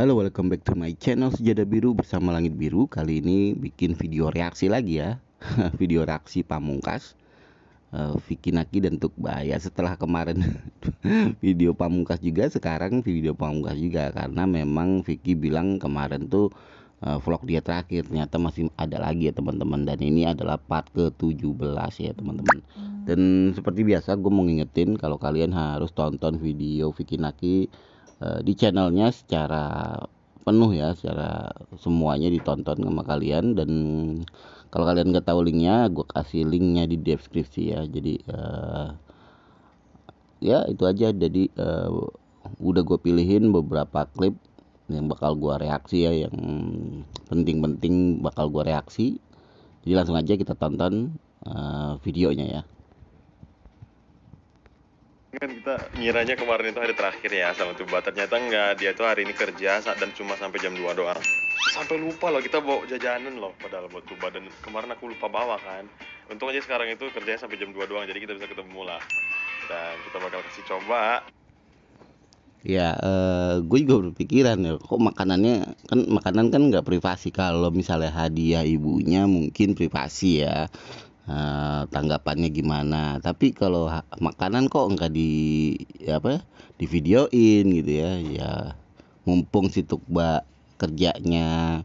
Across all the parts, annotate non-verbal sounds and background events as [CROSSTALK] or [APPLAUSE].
Halo welcome back to my channel Sejada Biru bersama Langit Biru Kali ini bikin video reaksi lagi ya [LAUGHS] Video reaksi Pamungkas uh, eh, Vicky Naki dan Tuk Baya. Setelah kemarin [LAUGHS] video Pamungkas juga Sekarang video Pamungkas juga Karena memang Vicky bilang kemarin tuh uh, Vlog dia terakhir Ternyata masih ada lagi ya teman-teman Dan ini adalah part ke-17 ya teman-teman hmm. Dan seperti biasa gue mau ngingetin Kalau kalian harus tonton video Vicky Naki Eh, di channelnya secara penuh ya secara semuanya ditonton sama kalian dan kalau kalian nggak tahu linknya gue kasih linknya di deskripsi ya jadi uh, ya itu aja jadi uh, udah gue pilihin beberapa klip yang bakal gue reaksi ya yang penting-penting bakal gue reaksi jadi langsung aja kita tonton uh, videonya ya kan kita ngiranya kemarin itu hari terakhir ya sama tuh ternyata enggak dia tuh hari ini kerja dan cuma sampai jam 2 doang sampai lupa loh kita bawa jajanan loh padahal buat coba dan kemarin aku lupa bawa kan untung aja sekarang itu kerjanya sampai jam 2 doang jadi kita bisa ketemu lah dan kita bakal kasih coba ya uh, eh, gue juga berpikiran ya kok makanannya kan makanan kan nggak privasi kalau misalnya hadiah ibunya mungkin privasi ya Eh, tanggapannya gimana tapi kalau makanan kok enggak di apa di videoin gitu ya ya mumpung si tukba kerjanya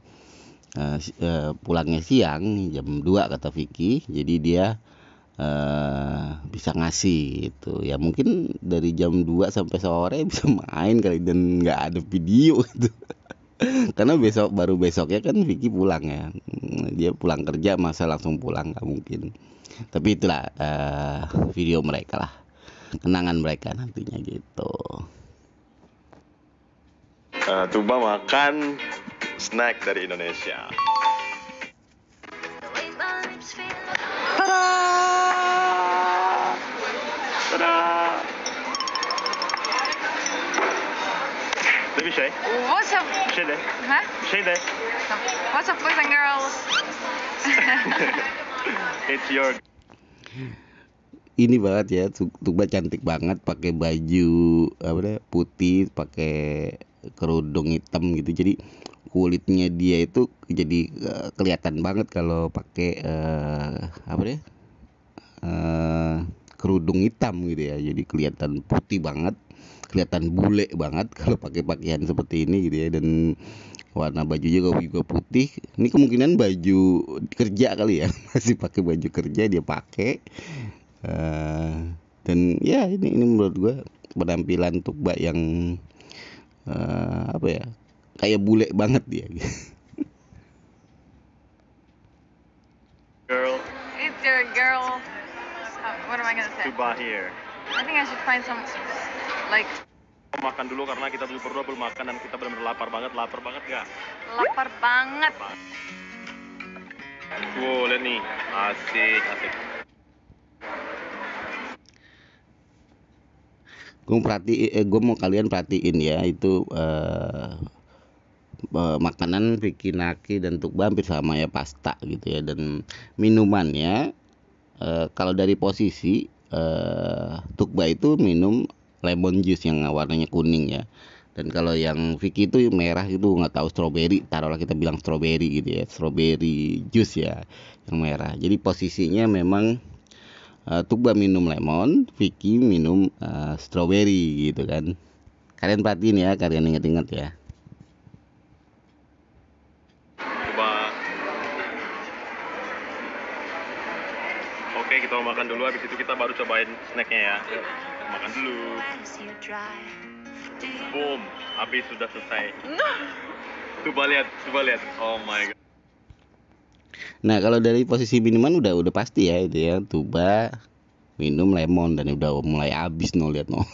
uh, uh, pulangnya siang jam 2 kata Vicky jadi dia uh, bisa ngasih itu. ya mungkin dari jam 2 sampai sore [LAUGHS] bisa main kali dan nggak ada video gitu karena besok baru besoknya kan Vicky pulang ya dia pulang kerja masa langsung pulang nggak mungkin tapi itulah uh, video mereka lah kenangan mereka nantinya gitu uh, Tuba makan snack dari Indonesia Ta-da! What's up? Shay day. Huh? day. What's up, boys and girls? [LAUGHS] It's your. Ini banget ya, Tukba cantik banget pakai baju apa deh, putih, pakai kerudung hitam gitu. Jadi kulitnya dia itu jadi eh, kelihatan banget kalau pakai uh, apa deh? Uh, kerudung hitam gitu ya. Jadi kelihatan putih banget kelihatan bule banget [LAUGHS] kalau pakai pakaian seperti ini gitu ya dan warna baju juga juga putih ini kemungkinan baju kerja kali ya [LAUGHS] masih pakai baju kerja dia pakai uh, dan ya ini ini menurut gue penampilan Tukba yang uh, apa ya kayak bule banget dia [LAUGHS] girl it's your girl uh, what am I gonna say Tukba here I think I should find some like makan dulu karena kita berdua belum makan dan kita benar-benar lapar banget lapar banget gak? lapar banget wow lihat nih asik asik gue perhati eh, gue mau kalian perhatiin ya itu eh, eh, makanan dan tukba hampir sama ya pasta gitu ya dan minumannya eh, kalau dari posisi eh, tukba itu minum lemon juice yang warnanya kuning ya dan kalau yang Vicky itu merah itu nggak tahu strawberry taruhlah kita bilang strawberry gitu ya strawberry juice ya yang merah jadi posisinya memang uh, eh, Tukba minum lemon Vicky minum uh, strawberry gitu kan kalian perhatiin ya kalian ingat-ingat ya oke kita mau makan dulu habis itu kita baru cobain snacknya ya makan dulu boom habis sudah selesai nah. coba lihat coba lihat oh my god Nah kalau dari posisi minuman udah udah pasti ya itu ya tuba minum lemon dan udah mulai habis nol lihat nol.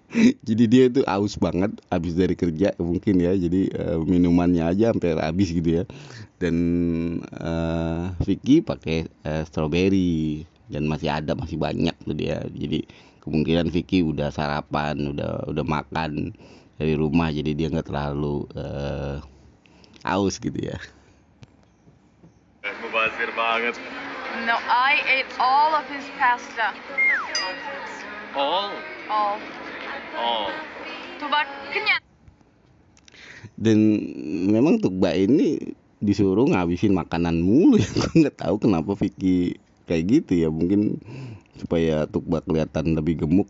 [LAUGHS] jadi dia itu aus banget habis dari kerja mungkin ya jadi uh, minumannya aja hampir habis gitu ya. Dan uh, Vicky pakai uh, strawberry dan masih ada masih banyak tuh dia jadi kemungkinan Vicky udah sarapan udah udah makan dari rumah jadi dia nggak terlalu uh, eh, aus gitu ya eh, mubazir banget no I ate all of his pasta all all all tuba kenyang dan memang Tukba ini disuruh ngabisin makanan mulu ya [LAUGHS] gue nggak tahu kenapa Vicky kayak gitu ya mungkin supaya Tukba kelihatan lebih gemuk.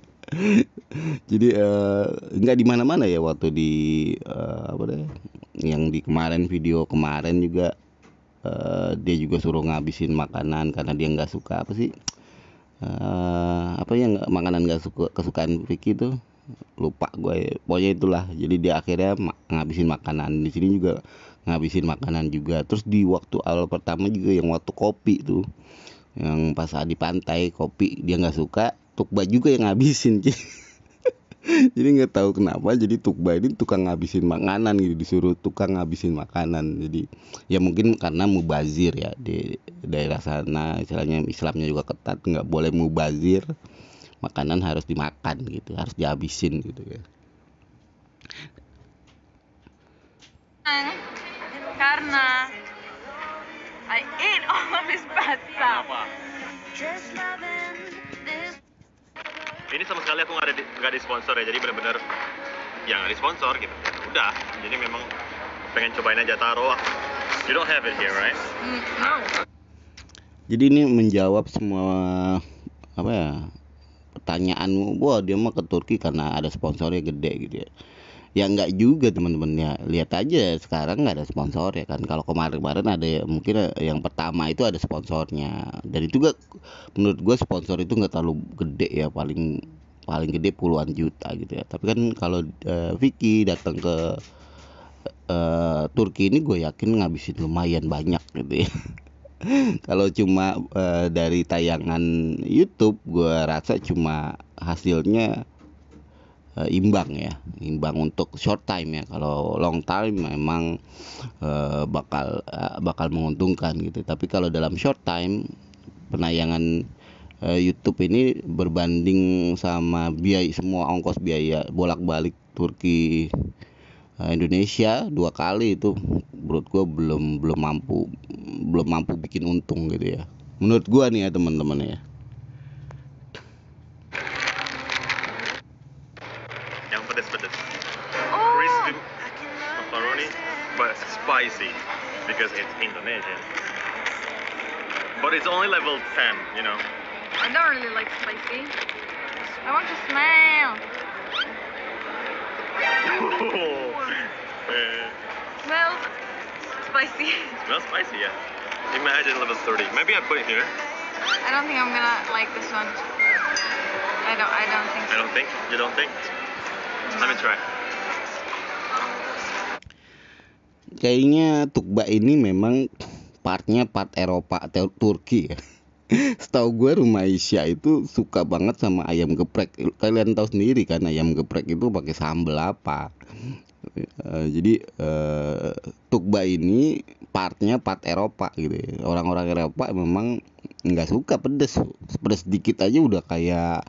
[LAUGHS] Jadi eh, nggak di mana-mana ya waktu di uh, apa deh yang di kemarin video kemarin juga uh, dia juga suruh ngabisin makanan karena dia nggak suka apa sih uh, apa yang makanan nggak suka kesukaan Vicky tuh lupa gue ya. pokoknya itulah jadi dia akhirnya ngabisin makanan di sini juga ngabisin makanan juga terus di waktu awal pertama juga yang waktu kopi tuh yang pas di pantai kopi dia nggak suka tukba juga yang ngabisin [LAUGHS] jadi nggak tahu kenapa jadi tukba ini tukang ngabisin makanan gitu disuruh tukang ngabisin makanan jadi ya mungkin karena mubazir ya di daerah sana istilahnya Islamnya juga ketat nggak boleh mubazir makanan harus dimakan gitu harus dihabisin gitu ya karena I eat all of his bad stuff. Ini sama sekali aku nggak ada nggak di sponsor ya, jadi benar-benar yang ada sponsor gitu. Udah, jadi memang pengen cobain aja taro. You don't have it here, right? Mm, no. Jadi ini menjawab semua apa ya pertanyaanmu, wah dia mah ke Turki karena ada sponsornya gede gitu ya ya enggak juga teman-teman ya lihat aja sekarang nggak ada sponsor ya kan kalau kemarin-kemarin ada mungkin yang pertama itu ada sponsornya dan itu gak menurut gue sponsor itu nggak terlalu gede ya paling paling gede puluhan juta gitu ya tapi kan kalau uh, Vicky datang ke uh, Turki ini gue yakin ngabisin lumayan banyak gitu ya [LAUGHS] kalau cuma uh, dari tayangan YouTube gue rasa cuma hasilnya uh, imbang ya imbang untuk short time ya kalau long time memang uh, bakal uh, bakal menguntungkan gitu tapi kalau dalam short time penayangan uh, YouTube ini berbanding sama biaya semua ongkos biaya bolak-balik Turki uh, Indonesia dua kali itu menurut gue belum belum mampu belum mampu bikin untung gitu ya menurut gue nih ya teman-teman ya spicy because it's Indonesian. But it's only level 10, you know. I don't really like spicy. I want to smell. Smells [LAUGHS] spicy. Smells spicy, yeah. Imagine level 30. Maybe I put it here. I don't think I'm gonna like this one. I don't I don't think so. I don't think? You don't think? Let me try. kayaknya Tukba ini memang partnya part Eropa atau Turki ya [LAUGHS] setahu gue rumah Isya itu suka banget sama ayam geprek kalian tahu sendiri kan ayam geprek itu pakai sambal apa eh, jadi uh, eh, Tukba ini partnya part Eropa gitu ya. orang-orang Eropa memang nggak suka pedes pedes sedikit aja udah kayak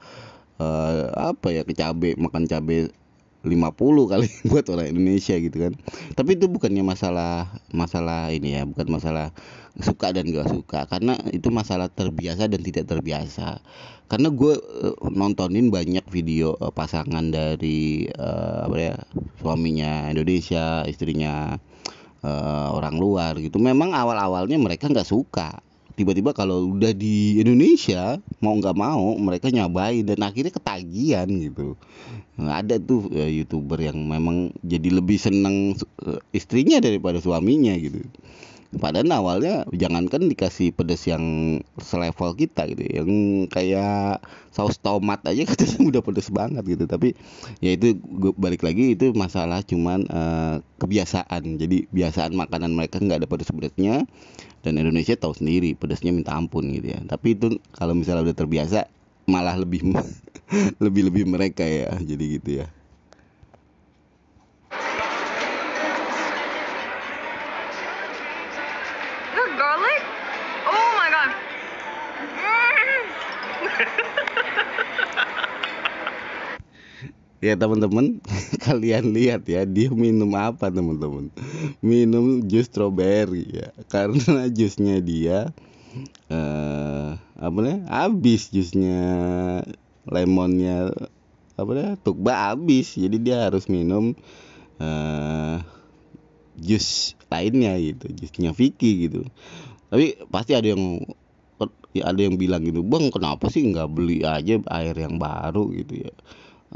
uh, apa ya ke cabe makan cabe 50 kali [LAUGHS] buat orang Indonesia gitu kan tapi itu bukannya masalah masalah ini ya bukan masalah suka dan gak suka karena itu masalah terbiasa dan tidak terbiasa karena gue eh, nontonin banyak video eh, pasangan dari uh, apa ya suaminya Indonesia istrinya uh, orang luar gitu memang awal awalnya mereka nggak suka tiba-tiba kalau udah di Indonesia mau nggak mau mereka nyabai dan akhirnya ketagihan gitu nah, ada tuh ya, youtuber yang memang jadi lebih seneng eh, istrinya daripada suaminya gitu Padahal awalnya jangankan dikasih pedas yang selevel kita gitu, yang kayak saus tomat aja [LAUGHS] katanya udah pedas banget gitu. Tapi ya itu gue balik lagi itu masalah cuman uh, kebiasaan. Jadi biasaan makanan mereka nggak ada pedas-pedasnya dan Indonesia tahu sendiri pedasnya minta ampun gitu ya. Tapi itu kalau misalnya udah terbiasa malah lebih [LAUGHS] lebih lebih mereka ya. Jadi gitu ya. ya teman-teman [LAUGHS] kalian lihat ya dia minum apa teman-teman minum jus strawberry ya [LAUGHS] karena jusnya dia eh apa nih Abis jusnya lemonnya apa nih tukba abis, jadi dia harus minum eh jus lainnya gitu jusnya Vicky gitu tapi pasti ada yang ada yang bilang gitu bang kenapa sih nggak beli aja air yang baru gitu ya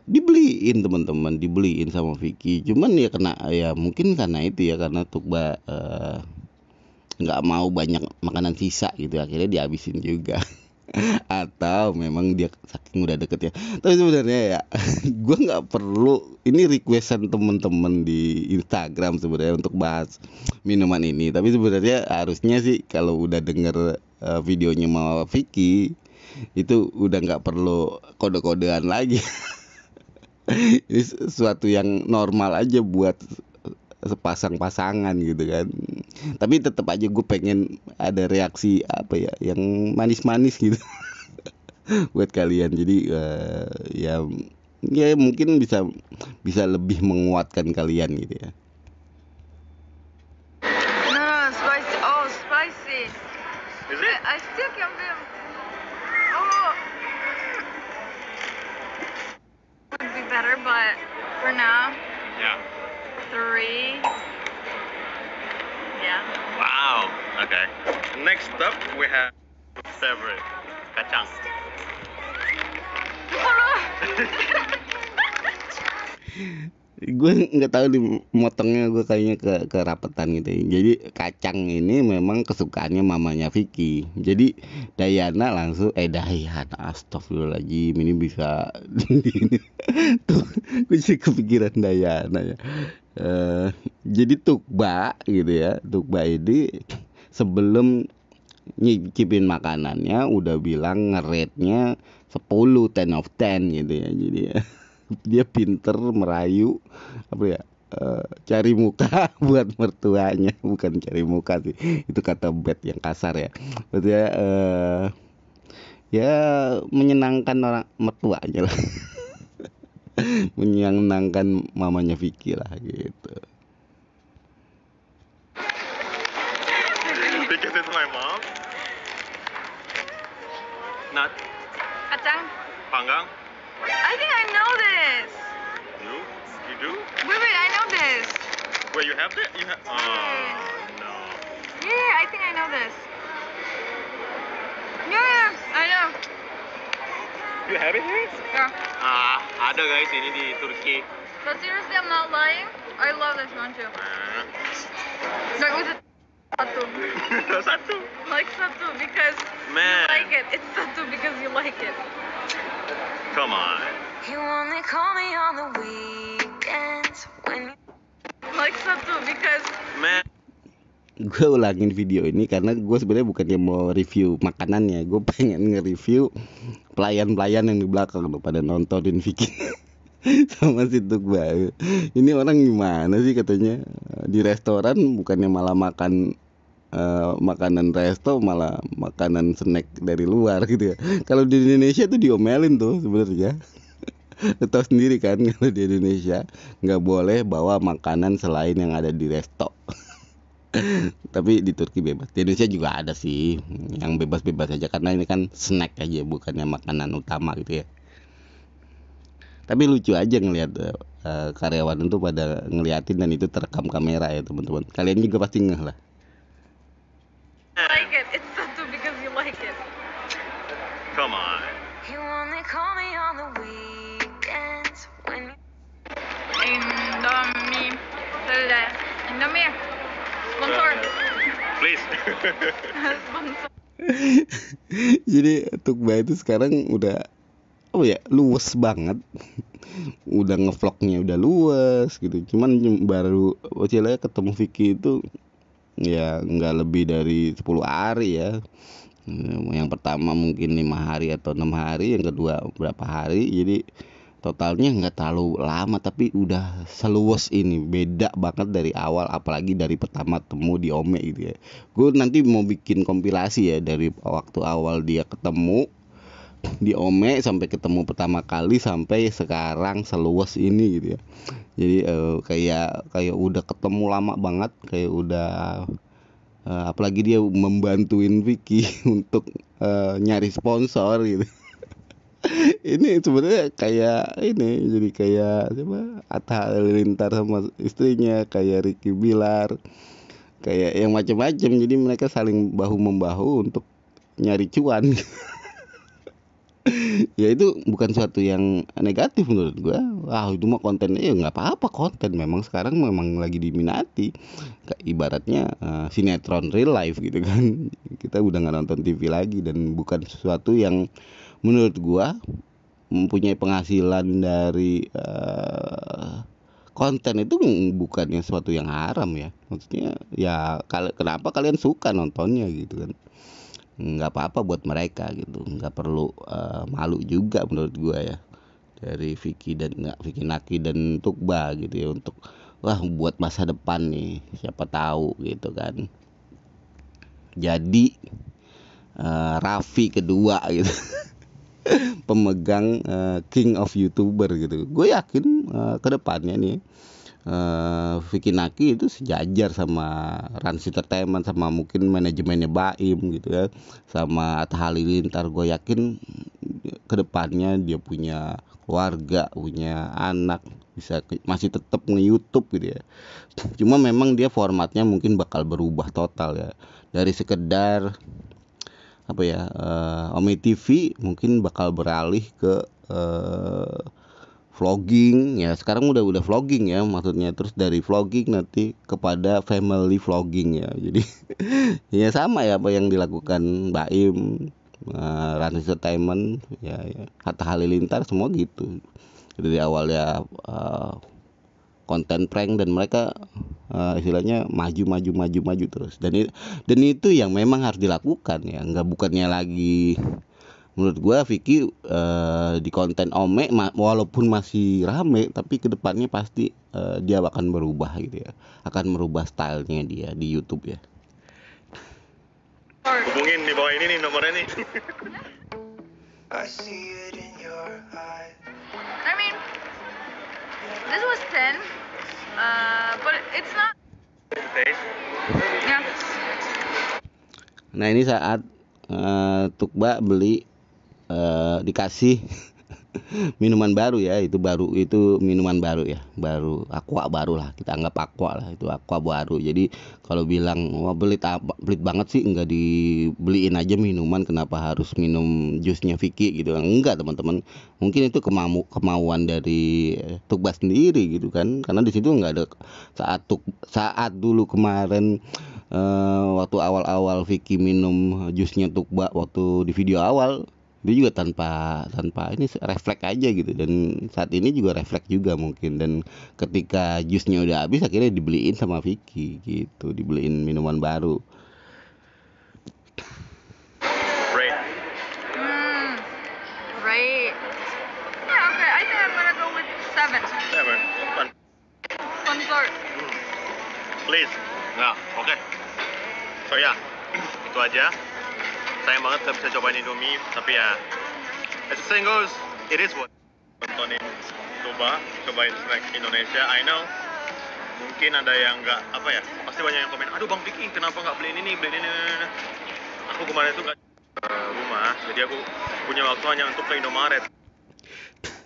dibeliin teman-teman dibeliin sama Vicky cuman ya kena ya mungkin karena itu ya karena Tukba eh, nggak uh, mau banyak makanan sisa gitu akhirnya dihabisin juga [LAUGHS] atau memang dia saking udah deket ya tapi sebenarnya ya [LAUGHS] gue nggak perlu ini requestan temen-temen di Instagram sebenarnya untuk bahas minuman ini tapi sebenarnya harusnya sih kalau udah denger eh, videonya sama Vicky itu udah nggak perlu kode-kodean lagi [LAUGHS] ini sesuatu yang normal aja buat sepasang pasangan gitu kan tapi tetap aja gue pengen ada reaksi apa ya yang manis-manis gitu [LAUGHS] buat kalian jadi uh, ya ya mungkin bisa bisa lebih menguatkan kalian gitu ya Okay. Next up we have savory kacang. [LAUGHS] gue nggak tahu di motongnya gue kayaknya ke kerapetan gitu ya. jadi kacang ini memang kesukaannya mamanya Vicky jadi Dayana langsung eh Dayana astagfirullahaladzim ini bisa [LAUGHS] tuh gue sih kepikiran Dayana ya uh, jadi Tukba gitu ya Tukba ini sebelum nyicipin makanannya udah bilang ngeretnya 10 10 of ten gitu ya jadi ya, [LAUGHS] dia pinter merayu apa ya uh, cari muka [LAUGHS] buat mertuanya bukan cari muka sih itu kata bed yang kasar ya berarti uh, ya menyenangkan orang mertuanya lah [LAUGHS] menyenangkan mamanya Vicky lah gitu my mom. Not. Atang. Pangang. I think I know this. You? You do? Wait, wait, I know this. Wait, you have this? You have? Oh yeah. no. Yeah, I think I know this. Yeah, I know. You have it here? Yeah. Ah, uh, ada guys, ini di Turki. But seriously, I'm not lying. I love this one too. Uh. Ah. Like, Satu. [LAUGHS] satu. Like satu because Man. you like it. It's satu because you like it. Come on. You only call me on the weekends when Like satu because Man. Gue ulangin video ini karena gue sebenarnya bukannya mau review makanannya, gue pengen nge-review pelayan-pelayan yang di belakang tuh pada nontonin Vicky. [LAUGHS] sama si Tuk ini orang gimana sih katanya di restoran bukannya malah makan Eh, makanan resto malah makanan snack dari luar gitu ya kalau di Indonesia tuh diomelin tuh sebenarnya [LAUGHS] tahu sendiri kan kalau di Indonesia nggak boleh bawa makanan selain yang ada di resto [LAUGHS] tapi di Turki bebas di Indonesia juga ada sih yang bebas-bebas aja karena ini kan snack aja bukannya makanan utama gitu ya tapi lucu aja ngelihat eh, karyawan itu pada ngeliatin dan itu terekam kamera ya teman-teman kalian juga pasti ngeh lah Nah. like it. It's Indomie. Indomie. Sponsor. Uh, please. [LAUGHS] Jadi Tukba itu sekarang udah oh ya luwes banget udah ngevlognya udah luwes gitu cuman baru Ocela ketemu Vicky itu ya nggak lebih dari 10 hari ya hmm, yang pertama mungkin lima hari atau enam hari yang kedua berapa hari jadi totalnya nggak terlalu lama tapi udah seluas ini beda banget dari awal apalagi dari pertama temu di Ome gitu ya gue nanti mau bikin kompilasi ya dari waktu awal dia ketemu di Ome sampai ketemu pertama kali sampai sekarang seluas ini gitu ya jadi uh, kayak kayak udah ketemu lama banget kayak udah uh, apalagi dia membantuin Vicky [LAUGHS] untuk uh, nyari sponsor gitu [LAUGHS] ini sebenarnya kayak ini jadi kayak siapa Atta Lintar sama istrinya kayak Ricky Bilar kayak yang macam-macam jadi mereka saling bahu membahu untuk nyari cuan [LAUGHS] ya itu bukan suatu yang negatif menurut gue wah itu mah kontennya ya nggak apa-apa konten memang sekarang memang lagi diminati ibaratnya uh, sinetron real life gitu kan [LAUGHS] kita udah nggak nonton TV lagi dan bukan sesuatu yang menurut gue mempunyai penghasilan dari uh, konten itu bukannya suatu yang haram ya maksudnya ya kalau kenapa kalian suka nontonnya gitu kan nggak apa-apa buat mereka gitu nggak perlu uh, malu juga menurut gue ya dari Vicky dan nggak Vicky Naki dan Tukba gitu ya untuk wah buat masa depan nih siapa tahu gitu kan jadi uh, Raffi kedua gitu [LAUGHS] pemegang uh, King of YouTuber gitu gue yakin uh, kedepannya nih uh, Vicky Naki itu sejajar sama Rans Entertainment sama mungkin manajemennya Baim gitu ya sama Atta Halilintar gue yakin kedepannya dia punya warga, punya anak bisa masih tetap nge-YouTube gitu ya. Cuma memang dia formatnya mungkin bakal berubah total ya. Dari sekedar apa ya, uh, Omi TV mungkin bakal beralih ke uh, vlogging ya sekarang udah udah vlogging ya maksudnya terus dari vlogging nanti kepada family vlogging ya jadi [LAUGHS] ya sama ya apa yang dilakukan Baim uh, Run Entertainment ya, ya Hatta Halilintar semua gitu dari awal ya eh, konten prank dan mereka uh, istilahnya maju maju maju maju terus dan dan itu yang memang harus dilakukan ya nggak bukannya lagi menurut gue Vicky uh, di konten Ome ma walaupun masih rame tapi kedepannya pasti uh, dia akan berubah gitu ya akan merubah stylenya dia di YouTube ya hubungin di bawah ini nih nomornya nih [LAUGHS] I see it in your eyes. I mean, this was 10, uh, but it's not. Nah ini saat uh, Tukba beli eh, dikasih [LAUGHS] minuman baru ya itu baru itu minuman baru ya baru aqua baru lah kita anggap aqua lah itu aqua baru jadi kalau bilang wah belit beli banget sih nggak dibeliin aja minuman kenapa harus minum jusnya Vicky gitu kan. enggak teman-teman mungkin itu kemau kemauan dari eh, tugas sendiri gitu kan karena di situ nggak ada saat tuk saat dulu kemarin uh, waktu awal-awal Vicky minum jusnya Tukba waktu di video awal dia juga tanpa tanpa ini refleks aja gitu dan saat ini juga refleks juga mungkin dan ketika jusnya udah habis akhirnya dibeliin sama Vicky gitu dibeliin minuman baru please nah oke okay. so ya yeah, itu aja sayang banget gak bisa cobain Indomie tapi ya as the saying goes it is what nontonin coba cobain snack Indonesia I know mungkin ada yang nggak apa ya pasti banyak yang komen aduh bang Vicky kenapa nggak beli ini nih beli ini aku kemarin itu nggak eh, rumah jadi aku punya waktu hanya untuk ke Indomaret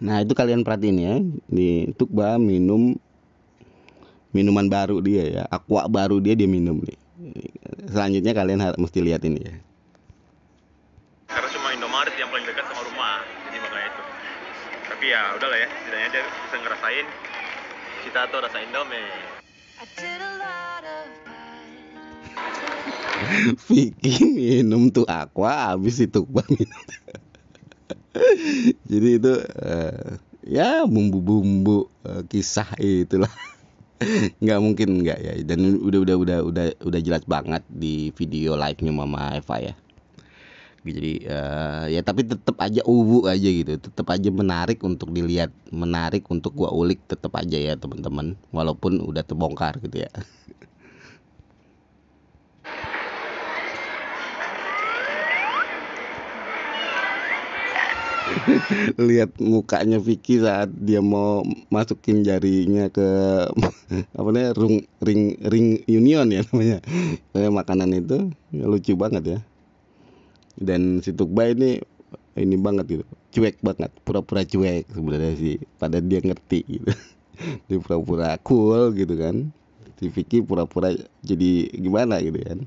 nah itu kalian perhatiin ya di Tukba minum minuman baru dia ya aqua baru dia dia minum nih selanjutnya kalian harus mesti lihat ini ya tapi ya udahlah ya setidaknya dia bisa ngerasain kita tuh rasa ya. Indomie [LAUGHS] Vicky minum tuh aqua habis itu bang [LAUGHS] jadi itu uh, ya bumbu-bumbu uh, kisah itulah [LAUGHS] nggak mungkin nggak ya dan udah udah udah udah udah jelas banget di video live nya Mama Eva ya Gitu. jadi uh, ya tapi tetap aja uwu aja gitu tetap aja menarik untuk dilihat menarik untuk gua ulik tetap aja ya teman-teman walaupun udah terbongkar gitu ya [LAUGHS] lihat mukanya Vicky saat dia mau masukin jarinya ke [LAUGHS] apa namanya ring ring ring union ya namanya kayak eh, makanan itu ya lucu banget ya dan si Tukba ini ini banget gitu cuek banget pura-pura cuek sebenarnya sih pada dia ngerti gitu [LAUGHS] dia pura-pura cool gitu kan si Vicky pura-pura jadi gimana gitu kan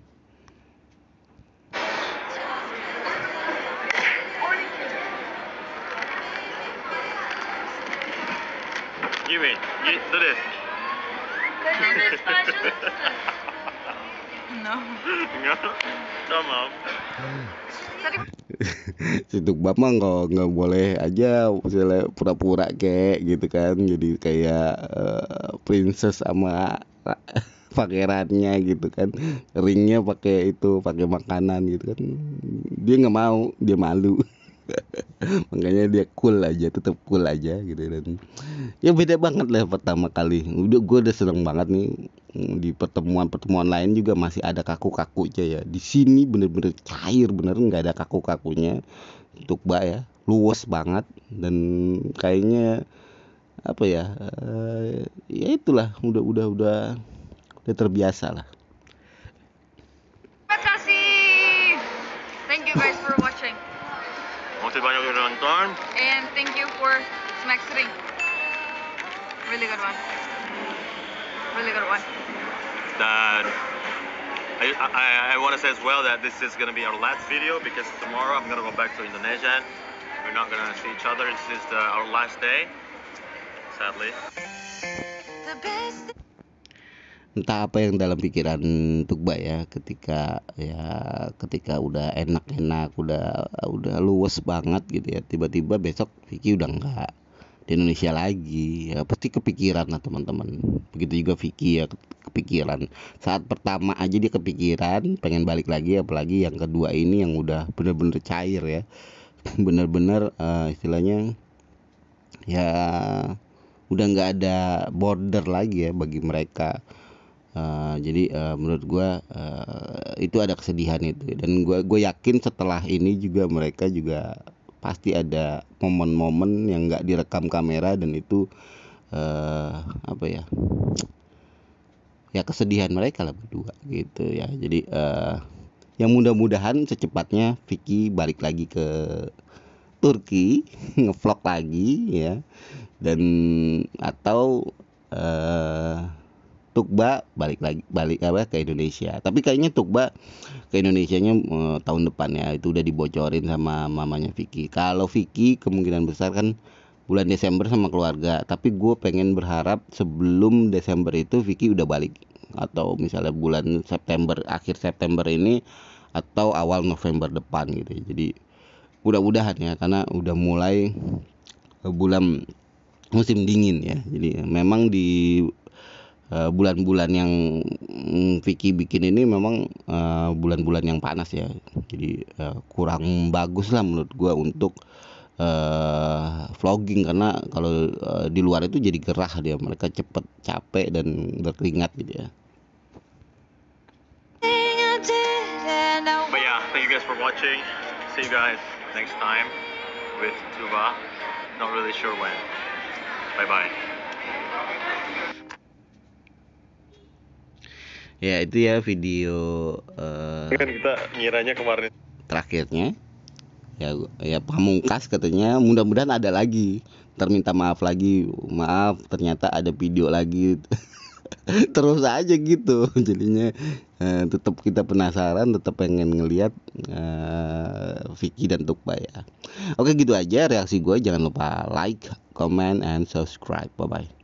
[LAUGHS] no. No? No, [LAUGHS] si bab mah nggak nggak boleh aja misalnya pura-pura kayak gitu kan jadi kayak uh, princess sama [LAUGHS] pakaiannya gitu kan ringnya pakai itu pakai makanan gitu kan dia nggak mau dia malu [LAUGHS] [LAUGHS] makanya dia cool aja tetap cool aja gitu dan ya beda banget lah pertama kali udah gue udah seneng banget nih mm, di pertemuan-pertemuan lain juga masih ada kaku kaku aja ya di sini bener-bener cair bener nggak ada kaku-kakunya untuk mbak ya luwes banget dan kayaknya apa ya eh, ya itulah udah udah udah udah terbiasa lah terima kasih thank you guys for And thank you for Smack City. Really good one. Really good one. That I, I, I want to say as well that this is going to be our last video because tomorrow I'm going to go back to Indonesia. We're not going to see each other. This is the, our last day, sadly. entah apa yang dalam pikiran Tugba ya ketika ya ketika udah enak-enak udah udah luwes banget gitu ya tiba-tiba besok Vicky udah nggak di Indonesia lagi ya pasti kepikiran lah teman-teman begitu juga Vicky ya kepikiran saat pertama aja dia kepikiran pengen balik lagi apalagi yang kedua ini yang udah bener-bener cair ya [LAUGHS] bener-bener uh, istilahnya ya udah nggak ada border lagi ya bagi mereka Eh, jadi uh, menurut gue uh, itu ada kesedihan itu dan gue gue yakin setelah ini juga mereka juga pasti ada momen-momen yang nggak direkam kamera dan itu uh, apa ya ya kesedihan mereka lah berdua gitu ya jadi uh, yang mudah-mudahan secepatnya Vicky balik lagi ke Turki [LAUGHS] ngevlog lagi ya dan atau uh, Tukba balik lagi balik apa ke Indonesia. Tapi kayaknya Tukba ke Indonesianya eh, tahun depan ya. Itu udah dibocorin sama mamanya Vicky. Kalau Vicky kemungkinan besar kan bulan Desember sama keluarga. Tapi gue pengen berharap sebelum Desember itu Vicky udah balik atau misalnya bulan September akhir September ini atau awal November depan gitu. Jadi mudah-mudahan ya karena udah mulai eh, bulan musim dingin ya. Jadi memang di Eh, bulan-bulan yang mm, Vicky bikin ini memang eh, bulan-bulan uh, yang panas ya jadi uh, kurang bagus lah menurut gua untuk uh, vlogging karena kalau uh, di luar itu jadi gerah dia mereka cepet capek dan berkeringat gitu ya But yeah, thank you guys for watching. See you guys next time with Tuba. Not really sure when. Bye bye ya itu ya video uh, kan kita ngiranya kemarin terakhirnya ya ya pamungkas katanya mudah-mudahan ada lagi terminta maaf lagi maaf ternyata ada video lagi [LAUGHS] terus aja gitu [LAUGHS] jadinya uh, eh, tetap kita penasaran tetap pengen ngelihat uh, eh, Vicky dan Tukba ya oke gitu aja reaksi gue jangan lupa like comment and subscribe bye bye